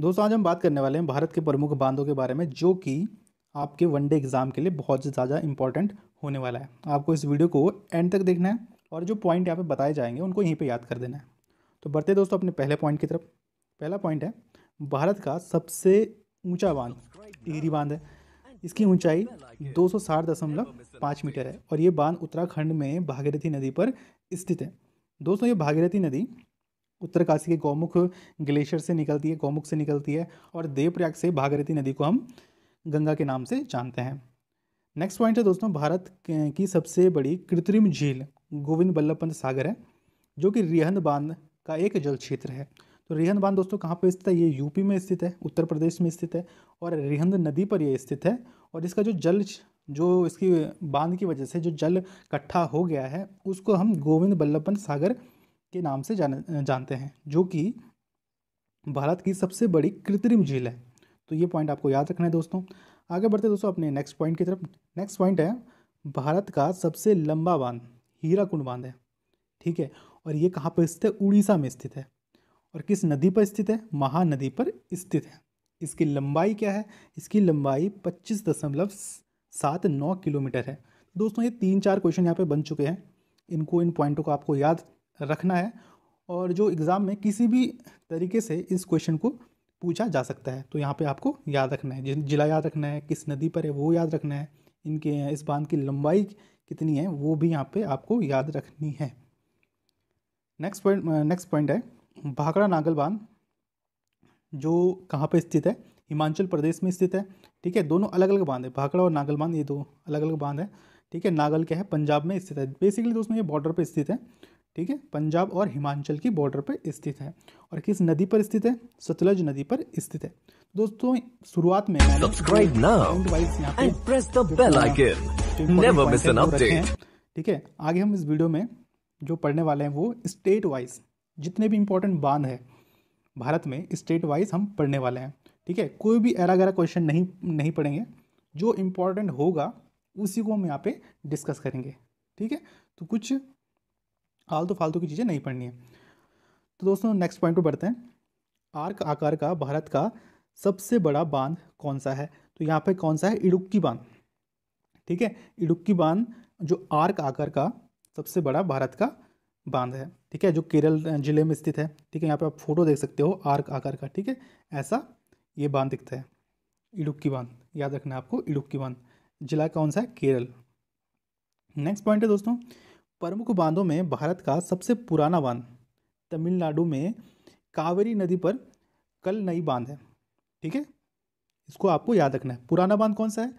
दोस्तों आज हम बात करने वाले हैं भारत के प्रमुख बांधों के बारे में जो कि आपके वनडे एग्ज़ाम के लिए बहुत ज़्यादा इंपॉर्टेंट होने वाला है आपको इस वीडियो को एंड तक देखना है और जो पॉइंट यहाँ पे बताए जाएंगे उनको यहीं पे याद कर देना है तो बढ़ते दोस्तों अपने पहले पॉइंट की तरफ पहला पॉइंट है भारत का सबसे ऊँचा बांध टिहरी बांध है इसकी ऊँचाई दो मीटर है और ये बांध उत्तराखंड में भागीरथी नदी पर स्थित है दोस्तों ये भागीरथी नदी उत्तरकाशी के गौमुख ग्लेशियर से निकलती है गौमुख से निकलती है और देवप्रयाग से भागीरथी नदी को हम गंगा के नाम से जानते हैं नेक्स्ट पॉइंट है दोस्तों भारत की सबसे बड़ी कृत्रिम झील गोविंद बल्लभ पंत सागर है जो कि रिहन बांध का एक जल क्षेत्र है तो रिहन बांध दोस्तों कहाँ पर स्थित है ये यूपी में स्थित है उत्तर प्रदेश में स्थित है और रिहंद नदी पर यह स्थित है और इसका जो जल जो इसकी बांध की वजह से जो जल इकट्ठा हो गया है उसको हम गोविंद बल्लभ पंत सागर के नाम से जान जानते हैं जो कि भारत की सबसे बड़ी कृत्रिम झील है तो ये पॉइंट आपको याद रखना है दोस्तों आगे बढ़ते दोस्तों अपने नेक्स्ट पॉइंट की तरफ नेक्स्ट पॉइंट है भारत का सबसे लंबा बांध हीरा कुंड बांध है ठीक है और ये कहाँ पर स्थित है उड़ीसा में स्थित है और किस नदी पर स्थित है महानदी पर स्थित है इसकी लंबाई क्या है इसकी लंबाई पच्चीस दशमलव सात नौ किलोमीटर है दोस्तों ये तीन चार क्वेश्चन यहाँ पे बन चुके हैं इनको इन पॉइंटों को आपको याद रखना है और जो एग्ज़ाम में किसी भी तरीके से इस क्वेश्चन को पूछा जा सकता है तो यहाँ पे आपको याद रखना है जिला याद रखना है किस नदी पर है वो याद रखना है इनके इस बांध की लंबाई कितनी है वो भी यहाँ पे आपको याद रखनी है नेक्स्ट पॉइंट नेक्स्ट पॉइंट है भाखड़ा नागल बांध जो कहाँ पे स्थित है हिमाचल प्रदेश में स्थित है ठीक है दोनों अलग अलग बांध है भाखड़ा और नागल बांध ये दो अलग अलग बांध है ठीक है नागल क्या है पंजाब में स्थित है बेसिकली दोस्तों ये बॉर्डर पर स्थित है ठीक है पंजाब और हिमाचल की बॉर्डर पर स्थित है और किस नदी पर स्थित है सतलज नदी पर स्थित है दोस्तों शुरुआत में सब्सक्राइब ठीक है आगे हम इस वीडियो में जो पढ़ने वाले हैं वो स्टेट वाइज जितने भी इंपॉर्टेंट बांध है भारत में स्टेट वाइज हम पढ़ने वाले हैं ठीक है कोई भी अरा गरा क्वेश्चन नहीं नहीं पढ़ेंगे जो इम्पोर्टेंट होगा उसी को हम यहाँ पे डिस्कस करेंगे ठीक है तो कुछ फालतू फालतू की चीज़ें नहीं पढ़नी है तो दोस्तों नेक्स्ट पॉइंट पर बढ़ते हैं आर्क आकार का भारत का सबसे बड़ा बांध कौन सा है तो यहाँ पे कौन सा है इडुक्की बांध ठीक है इडुक्की बांध जो आर्क आकार का सबसे बड़ा भारत का बांध है ठीक है जो केरल जिले में स्थित है ठीक है यहाँ पे आप फोटो देख सकते हो आर्क आकार का ठीक है ऐसा ये बांध दिखता है इडुक्की बांध याद रखना आपको इडुक्की बांध जिला कौन सा है केरल नेक्स्ट पॉइंट है दोस्तों प्रमुख बांधों में भारत का सबसे पुराना बांध तमिलनाडु में कावेरी नदी पर कल नई बांध है ठीक है इसको आपको याद रखना है पुराना बांध कौन सा है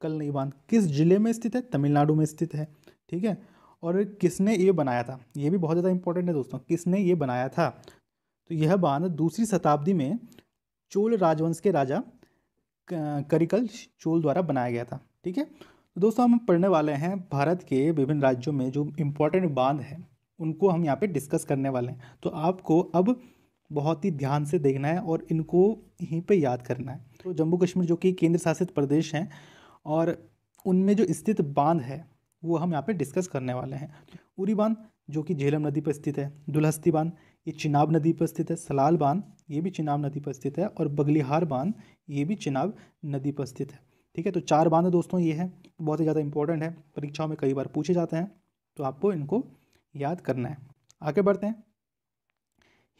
कल नई बांध किस जिले में स्थित है तमिलनाडु में स्थित है ठीक है और किसने ये बनाया था ये भी बहुत ज़्यादा इंपॉर्टेंट है दोस्तों किसने ये बनाया था तो यह बांध दूसरी शताब्दी में चोल राजवंश के राजा करिकल चोल द्वारा बनाया गया था ठीक है तो दोस्तों हम पढ़ने वाले हैं भारत के विभिन्न राज्यों में जो इम्पोर्टेंट बांध हैं उनको हम यहाँ पे डिस्कस करने वाले हैं तो आपको अब बहुत ही ध्यान से देखना है और इनको यहीं पे याद करना है तो जम्मू कश्मीर जो कि केंद्र शासित प्रदेश हैं और उनमें जो स्थित बांध है वो हम यहाँ पे डिस्कस करने वाले हैं उरी बांध जो कि झेलम नदी पर स्थित है दुलहस्ती बांध ये चिनाब नदी पर स्थित है सलाल बांध ये भी चिनाब नदी पर स्थित है और बगलिहार बांध ये भी चिनाब नदी पर स्थित है ठीक है तो चार बांध दोस्तों ये है बहुत ही ज़्यादा इंपॉर्टेंट है परीक्षाओं में कई बार पूछे जाते हैं तो आपको इनको याद करना है आगे बढ़ते हैं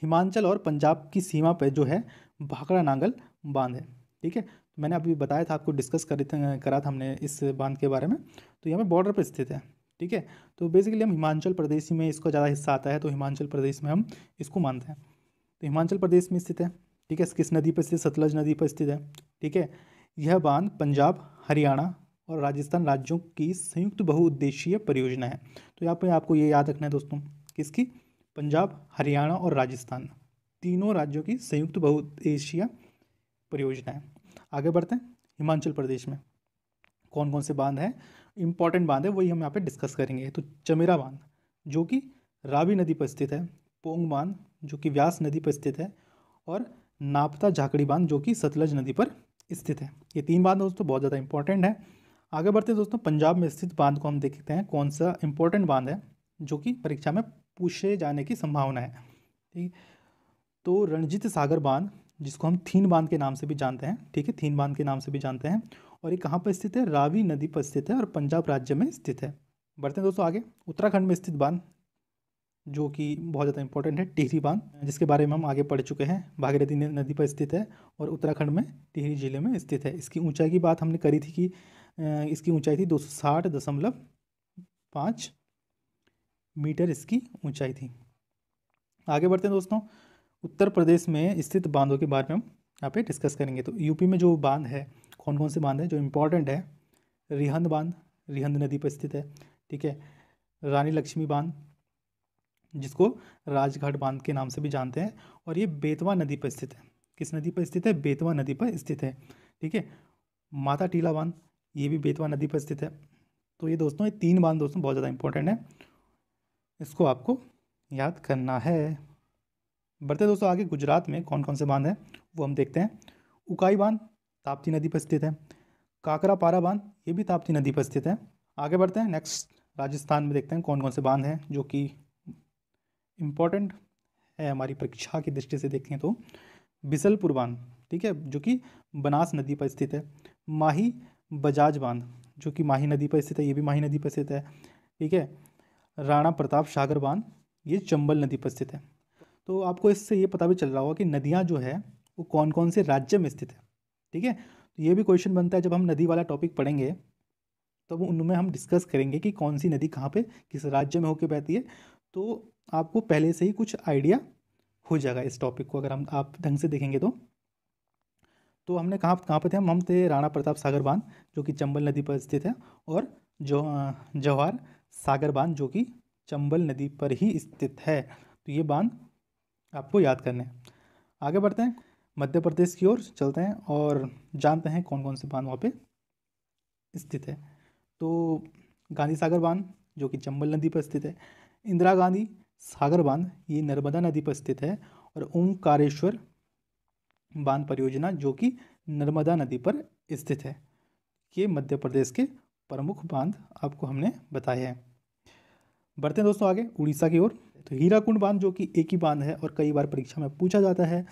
हिमाचल और पंजाब की सीमा पर जो है भाखड़ा नांगल बांध है ठीक है तो मैंने अभी बताया था आपको डिस्कस कर करा था हमने इस बांध के बारे में तो यहाँ पर बॉर्डर पर स्थित है ठीक है तो बेसिकली हम हिमाचल प्रदेश में इसका ज़्यादा हिस्सा आता है तो हिमाचल प्रदेश में हम इसको मानते हैं तो हिमाचल प्रदेश में स्थित है ठीक है किस नदी पर स्थित सतलज नदी पर स्थित है ठीक है यह बांध पंजाब हरियाणा और राजस्थान राज्यों की संयुक्त बहुउद्देशीय परियोजना है तो यहाँ पर आपको ये याद रखना है दोस्तों किसकी पंजाब हरियाणा और राजस्थान तीनों राज्यों की संयुक्त बहुउद्देशीय परियोजना है आगे बढ़ते हैं हिमाचल प्रदेश में कौन कौन से बांध हैं इंपॉर्टेंट बांध है वही हम यहाँ पे डिस्कस करेंगे तो चमेरा बांध जो कि रावी नदी पर स्थित है पोंग बांध जो कि व्यास नदी पर स्थित है और नापता झाकड़ी बांध जो कि सतलज नदी पर स्थित है ये तीन बांध दोस्तों बहुत ज़्यादा इंपॉर्टेंट है आगे बढ़ते हैं दोस्तों पंजाब में स्थित बांध को हम देखते हैं कौन सा इंपॉर्टेंट बांध है जो कि परीक्षा में पूछे जाने की संभावना है ठीक तो रणजीत सागर बांध जिसको हम थीन बांध के नाम से भी जानते हैं ठीक है थीन बांध के नाम से भी जानते हैं और ये कहाँ पर स्थित है रावी नदी पर स्थित है और पंजाब राज्य में स्थित है बढ़ते हैं दोस्तों आगे उत्तराखंड में स्थित बांध जो कि बहुत ज़्यादा इंपॉर्टेंट है टिहरी बांध जिसके बारे में हम आगे पढ़ चुके हैं भागीरथी नदी पर स्थित है और उत्तराखंड में टिहरी जिले में स्थित है इसकी ऊंचाई की बात हमने करी थी कि इसकी ऊंचाई थी दो मीटर इसकी ऊंचाई थी आगे बढ़ते हैं दोस्तों उत्तर प्रदेश में स्थित बांधों के बारे में हम यहाँ पे डिस्कस करेंगे तो यूपी में जो बांध है कौन कौन से बांध है जो इम्पोर्टेंट है रिहंद बांध रिहंद नदी पर स्थित है ठीक है रानी लक्ष्मी बांध जिसको राजघाट बांध के नाम से भी जानते हैं और ये बेतवा नदी पर स्थित है किस नदी पर स्थित है बेतवा नदी पर स्थित है ठीक है माता टीला बांध ये भी बेतवा नदी पर स्थित है तो ये दोस्तों ये तीन बांध दोस्तों बहुत ज़्यादा इंपॉर्टेंट है इसको आपको याद करना है बढ़ते दोस्तों आगे गुजरात में कौन कौन से बांध हैं वो हम देखते हैं उकाई बांध ताप्ती नदी पर स्थित है काकरा पारा बांध ये भी ताप्ती नदी पर स्थित है आगे बढ़ते हैं नेक्स्ट राजस्थान में देखते हैं कौन कौन से बांध हैं जो कि इम्पॉर्टेंट है हमारी परीक्षा की दृष्टि से देखें तो बिसलपुर बांध ठीक है जो कि बनास नदी पर स्थित है माही बजाज बांध जो कि माही नदी पर स्थित है ये भी माही नदी पर स्थित है ठीक है राणा प्रताप सागर बांध ये चंबल नदी पर स्थित है तो आपको इससे ये पता भी चल रहा होगा कि नदियाँ जो है वो कौन कौन से राज्य में स्थित है ठीक है तो ये भी क्वेश्चन बनता है जब हम नदी वाला टॉपिक पढ़ेंगे तब तो उनमें हम डिस्कस करेंगे कि कौन सी नदी कहाँ पे किस राज्य में होके बहती है तो आपको पहले से ही कुछ आइडिया हो जाएगा इस टॉपिक को अगर हम आप ढंग से देखेंगे तो तो हमने कहाँ कहाँ पर थे हम हम थे राणा प्रताप सागर बांध जो कि चंबल नदी पर स्थित है और जो जवाहर सागर बांध जो कि चंबल नदी पर ही स्थित है तो ये बांध आपको याद करने आगे बढ़ते हैं मध्य प्रदेश की ओर चलते हैं और जानते हैं कौन कौन से बांध वहाँ पे स्थित है तो गांधी सागर बांध जो कि चंबल नदी पर स्थित है इंदिरा गांधी सागर बांध ये नर्मदा नदी पर स्थित है और ओंकारेश्वर बांध परियोजना जो कि नर्मदा नदी पर स्थित है ये मध्य प्रदेश के प्रमुख बांध आपको हमने बताए हैं बढ़ते हैं दोस्तों आगे उड़ीसा की ओर तो हीराकुंड बांध जो कि एक ही बांध है और कई बार परीक्षा में पूछा जाता है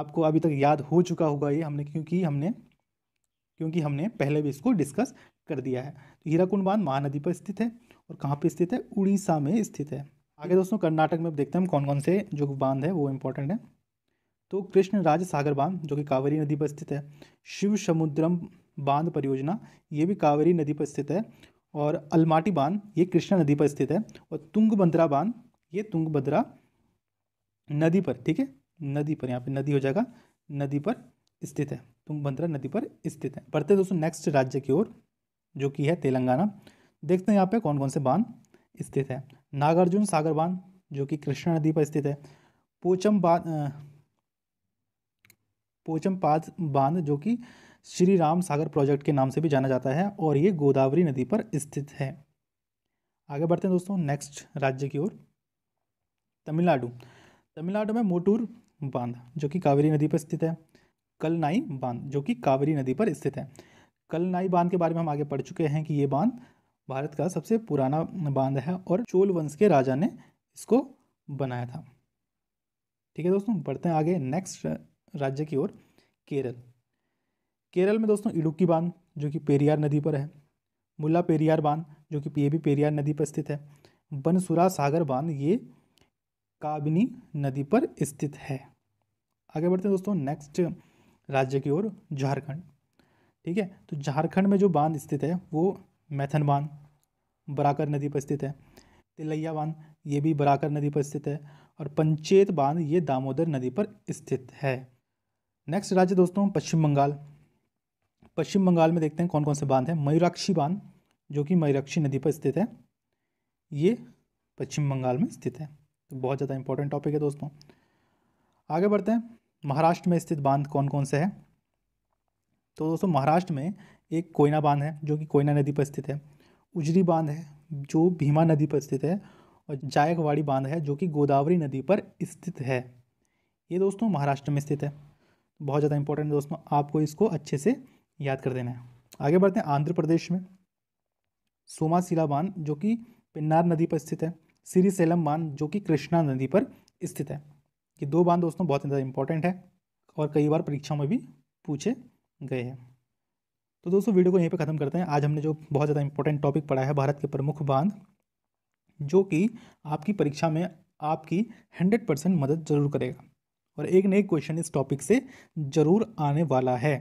आपको अभी तक याद हो चुका होगा ये हमने क्योंकि हमने क्योंकि हमने पहले भी इसको डिस्कस कर दिया है तो हीराकुंड बांध महानदी पर स्थित है और कहाँ पर स्थित है उड़ीसा में स्थित है आगे दोस्तों कर्नाटक में अब देखते हैं हम कौन कौन से जो बांध है वो इम्पोर्टेंट है तो कृष्ण राज सागर बांध जो कि कावेरी नदी पर स्थित है शिव समुद्रम बांध परियोजना ये भी कावेरी नदी पर स्थित है और अलमाटी बांध ये कृष्णा नदी पर स्थित है और तुंगभद्रा बांध ये तुंगभद्रा नदी पर ठीक है नदी पर यहाँ पे नदी हो जाएगा नदी पर स्थित है तुंगभद्रा नदी पर स्थित है बढ़ते दोस्तों नेक्स्ट राज्य की ओर जो कि है तेलंगाना देखते हैं यहाँ पे कौन कौन से बांध स्थित है नागार्जुन सागर बांध जो कि कृष्णा नदी पर स्थित है पोचम बांध पोचम पाद बांध जो कि श्री राम सागर प्रोजेक्ट के नाम से भी जाना जाता है और ये गोदावरी नदी पर स्थित है आगे बढ़ते हैं दोस्तों नेक्स्ट राज्य की ओर तमिलनाडु तमिलनाडु में मोटूर बांध जो कि कावेरी नदी पर स्थित है कलनाई बांध जो कि कावेरी नदी पर स्थित है कलनाई बांध के बारे में हम आगे पढ़ चुके हैं कि ये बांध भारत का सबसे पुराना बांध है और चोल वंश के राजा ने इसको बनाया था ठीक है दोस्तों बढ़ते हैं आगे नेक्स्ट राज्य की ओर केरल केरल में दोस्तों इडुक्की बांध जो कि पेरियार नदी पर है मुल्ला पेरियार बांध जो कि ये भी पेरियार नदी पर स्थित है बनसुरा सागर बांध ये काबिनी नदी पर स्थित है आगे बढ़ते हैं दोस्तों नेक्स्ट राज्य की ओर झारखंड ठीक है तो झारखंड में जो बांध स्थित है वो मैथन बांध बराकर नदी पर स्थित है तिलैया बांध ये भी बराकर नदी पर स्थित है और पंचेत बांध ये दामोदर नदी पर स्थित है नेक्स्ट राज्य दोस्तों पश्चिम बंगाल पश्चिम बंगाल में देखते हैं कौन कौन से बांध हैं मयूराक्षी बांध जो कि मयूराक्षी नदी पर स्थित है ये पश्चिम बंगाल में स्थित है तो बहुत ज़्यादा इंपॉर्टेंट टॉपिक है दोस्तों आगे बढ़ते हैं महाराष्ट्र में स्थित बांध कौन कौन से हैं तो दोस्तों महाराष्ट्र में एक कोयना बांध है जो कि कोयना नदी पर स्थित है उजरी बांध है जो भीमा नदी पर स्थित है और जायकवाड़ी बांध है जो कि गोदावरी नदी पर स्थित है ये दोस्तों महाराष्ट्र में स्थित है बहुत ज़्यादा इंपॉर्टेंट है दोस्तों आपको इसको अच्छे से याद कर देना है आगे बढ़ते हैं आंध्र प्रदेश में सोमाशिला बांध जो कि पिन्नार नदी पर स्थित है श्री सेलम बांध जो कि कृष्णा नदी पर स्थित है ये दो बांध दोस्तों बहुत ज़्यादा इंपॉर्टेंट है और कई बार परीक्षाओं में भी पूछे गए हैं तो दोस्तों वीडियो को यहीं पे ख़त्म करते हैं आज हमने जो बहुत ज़्यादा इंपॉर्टेंट टॉपिक पढ़ा है भारत के प्रमुख बांध जो कि आपकी परीक्षा में आपकी हंड्रेड परसेंट मदद जरूर करेगा और एक नए क्वेश्चन इस टॉपिक से ज़रूर आने वाला है